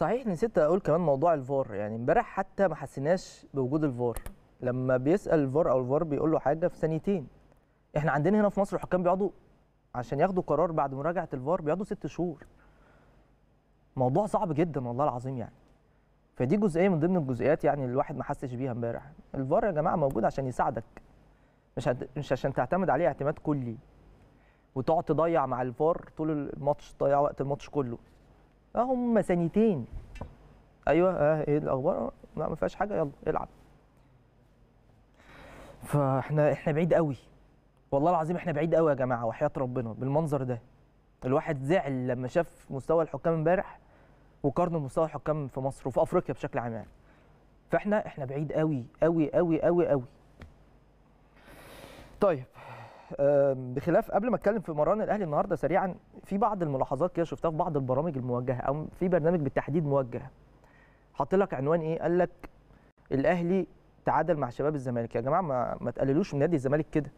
صحيح نسيت اقول كمان موضوع الفار يعني امبارح حتى ما حسيناش بوجود الفار لما بيسال الفار او الفار بيقول له حاجه في ثانيتين احنا عندنا هنا في مصر الحكام بيقعدوا عشان ياخدوا قرار بعد مراجعه الفار بيقعدوا ست شهور موضوع صعب جدا والله العظيم يعني فدي جزئيه من ضمن الجزئيات يعني اللي الواحد ما حسش بيها امبارح الفار يا جماعه موجود عشان يساعدك مش مش عشان تعتمد عليه اعتماد كلي وتقعد تضيع مع الفار طول الماتش تضيع وقت الماتش كله هم ثانيتين ايوه اه ايه الاخبار آه، لا ما فيهاش حاجه يلا العب فاحنا احنا بعيد قوي والله العظيم احنا بعيد قوي يا جماعه وحياه ربنا بالمنظر ده الواحد زعل لما شاف مستوى الحكام امبارح وقارنه بمستوى الحكام في مصر وفي افريقيا بشكل عام يعني فاحنا احنا بعيد قوي قوي قوي قوي قوي طيب بخلاف قبل ما اتكلم في مران الاهلي النهارده سريعا في بعض الملاحظات كده شفتها في بعض البرامج الموجهه او في برنامج بالتحديد موجه حاطط لك عنوان ايه قال لك الاهلي تعادل مع شباب الزمالك يا جماعه ما, ما تقللوش من نادي الزمالك كده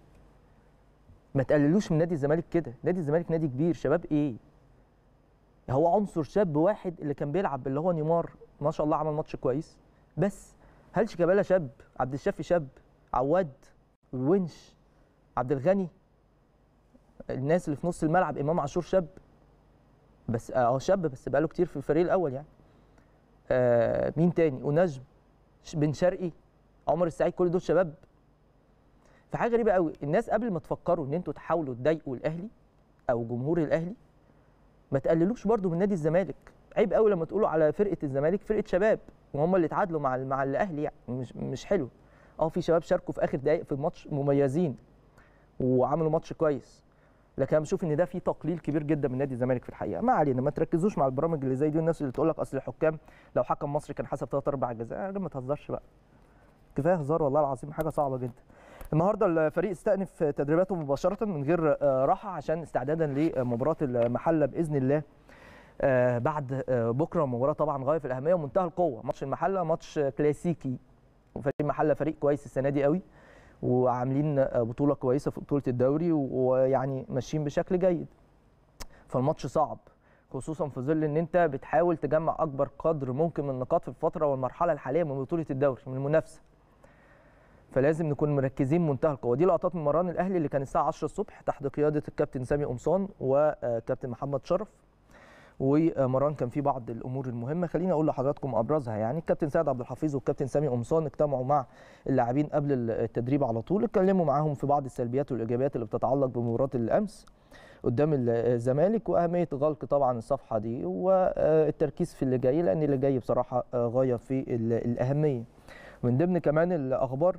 ما تقللوش من نادي الزمالك كده نادي الزمالك نادي كبير شباب ايه هو عنصر شاب واحد اللي كان بيلعب اللي هو نيمار ما شاء الله عمل ماتش كويس بس هل شيكابالا شاب عبد الشافي شاب عواد الونش عبد الغني الناس اللي في نص الملعب امام عاشور شاب بس اه شاب بس بقاله كتير في الفريق الاول يعني آه مين تاني ونجم بن شرقي عمر السعيد كل دول شباب فحاجه غريبه قوي الناس قبل ما تفكروا ان انتوا تحاولوا تضايقوا الاهلي او جمهور الاهلي ما تقللوش برضو من نادي الزمالك عيب قوي لما تقولوا على فرقه الزمالك فرقه شباب وهم اللي اتعادلوا مع مع الاهلي يعني مش مش حلو اه في شباب شاركوا في اخر دقائق في الماتش مميزين وعملوا ماتش كويس لكن انا بشوف ان ده في تقليل كبير جدا من نادي الزمالك في الحقيقه ما علينا ما تركزوش مع البرامج اللي زي دي والناس اللي تقول لك اصل الحكام لو حكم مصري كان حسب ثلاث اربع جزاء يا ما تهزرش بقى كفايه هزار والله العظيم حاجه صعبه جدا النهارده الفريق استأنف تدريباته مباشره من غير آه، راحه عشان استعدادا لمباراه المحله باذن الله آه، بعد آه، بكره مباراه طبعا غايه في الاهميه ومنتهى القوه ماتش المحله ماتش كلاسيكي وفريق المحله فريق كويس السنه دي قوي وعاملين بطوله كويسه في بطوله الدوري ويعني ماشيين بشكل جيد فالماتش صعب خصوصا في ظل ان انت بتحاول تجمع اكبر قدر ممكن من النقاط في الفتره والمرحله الحاليه من بطوله الدوري من المنافسه فلازم نكون مركزين منتهى القوه دي لقطات من مران الاهلي اللي كان الساعه 10 الصبح تحت قياده الكابتن سامي قمصان وكابتن محمد شرف ومران كان في بعض الامور المهمه خليني اقول لحضراتكم ابرزها يعني الكابتن سعد عبد الحفيظ والكابتن سامي قمصان اجتمعوا مع اللاعبين قبل التدريب على طول اتكلموا معاهم في بعض السلبيات والايجابيات اللي بتتعلق بمباراه الامس قدام الزمالك واهميه غلق طبعا الصفحه دي والتركيز في اللي جاي لان اللي جاي بصراحه غايه في الاهميه من ضمن كمان الاخبار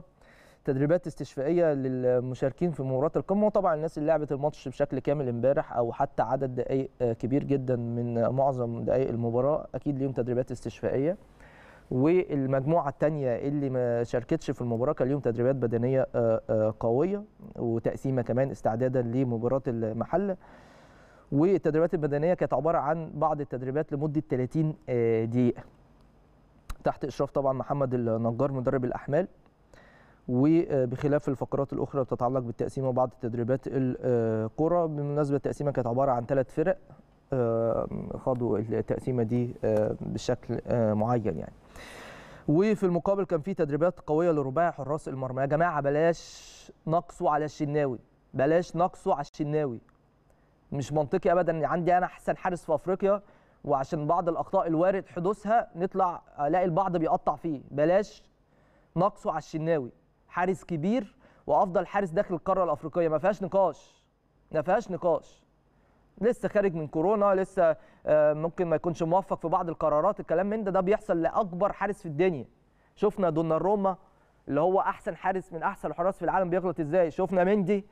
تدريبات استشفائيه للمشاركين في مباراه القمه وطبعا الناس اللي لعبت الماتش بشكل كامل امبارح او حتى عدد دقائق آه، كبير جدا من معظم دقائق المباراه اكيد ليهم تدريبات استشفائيه والمجموعه الثانيه اللي ما شاركتش في المباراه كان ليهم تدريبات بدنيه آه، آه، قويه وتقسيمه كمان استعدادا لمباراه المحله والتدريبات البدنيه كانت عباره عن بعض التدريبات لمده 30 دقيقه تحت اشراف طبعا محمد النجار مدرب الاحمال وبخلاف الفقرات الاخرى بتتعلق بالتقسيمه وبعض تدريبات الكره بالمناسبه التقسيمه كانت عباره عن ثلاث فرق خاضوا التقسيمه دي بشكل معين يعني وفي المقابل كان في تدريبات قويه لرباعي حراس المرمى يا جماعه بلاش نقصوا على الشناوي بلاش نقصوا على الشناوي مش منطقي ابدا عندي انا احسن حارس في افريقيا وعشان بعض الاخطاء الوارد حدوثها نطلع الاقي البعض بيقطع فيه بلاش نقصوا على الشناوي حارس كبير وافضل حارس داخل القاره الافريقيه ما فيهاش نقاش ما فيهاش نقاش لسه خارج من كورونا لسه آه، ممكن ما يكونش موفق في بعض القرارات الكلام من ده ده بيحصل لاكبر حارس في الدنيا شفنا دونا روما اللي هو احسن حارس من احسن الحراس في العالم بيغلط ازاي شفنا مندي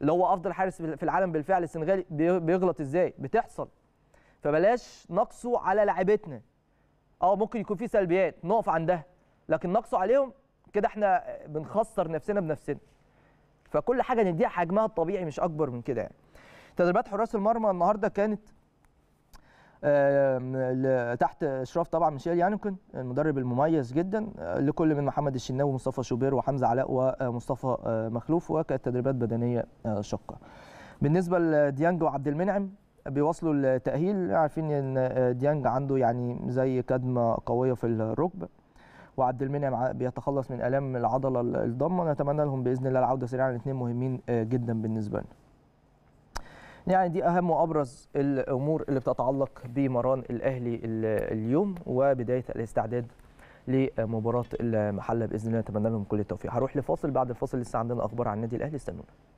اللي هو افضل حارس في العالم بالفعل السنغالي بيغلط ازاي بتحصل فبلاش نقصوا على لاعبتنا اه ممكن يكون في سلبيات نقف عندها لكن نقصوا عليهم كده احنا بنخسر نفسنا بنفسنا فكل حاجه نديها حجمها الطبيعي مش اكبر من كده يعني تدريبات حراس المرمى النهارده كانت تحت اشراف طبعا ميشيل يانكن المدرب المميز جدا آه، لكل من محمد الشناوي ومصطفى شوبير وحمزه علاء ومصطفى آه، آه، مخلوف وكانت تدريبات بدنيه شقه. بالنسبه لديانج وعبد المنعم بيواصلوا التاهيل عارفين ان ديانج عنده يعني زي كدمه قويه في الركبه وعبد المنعم بيتخلص من الام العضله الضمه نتمنى لهم باذن الله العوده سريعا الاثنين مهمين آه، جدا بالنسبه لنا يعني دي اهم وابرز الامور اللي بتتعلق بمران الاهلي اليوم وبدايه الاستعداد لمباراه المحله باذن الله نتمنى لهم كل التوفيق هروح لفاصل بعد الفاصل لسه عندنا اخبار عن النادي الاهلي استنونا